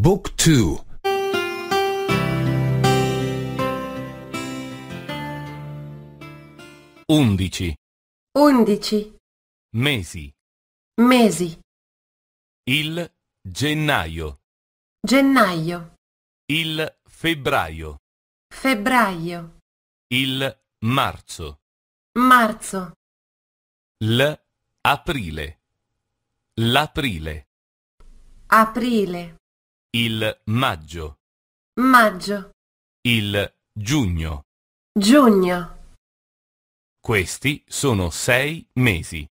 Book 2 11 11 Mesi Mesi Il gennaio Gennaio Il febbraio Febbraio Il marzo Marzo L'aprile L'aprile Aprile il maggio. Maggio. Il giugno. Giugno. Questi sono sei mesi.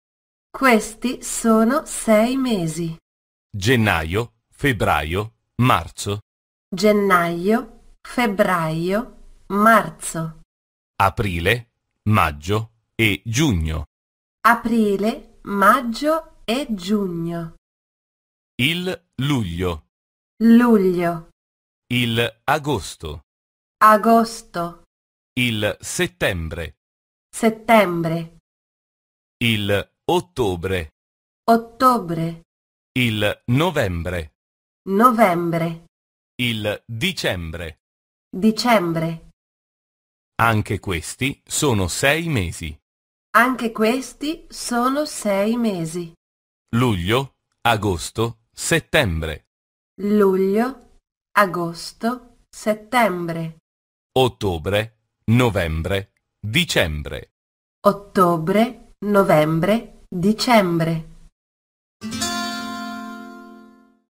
Questi sono sei mesi. Gennaio, febbraio, marzo. Gennaio, febbraio, marzo. Aprile, maggio e giugno. Aprile, maggio e giugno. Il luglio luglio, il agosto, agosto, il settembre, settembre, il ottobre, ottobre, il novembre, novembre, il dicembre, dicembre. Anche questi sono sei mesi. Anche questi sono sei mesi. Luglio, agosto, settembre luglio, agosto, settembre, ottobre, novembre, dicembre. Ottobre, novembre, dicembre.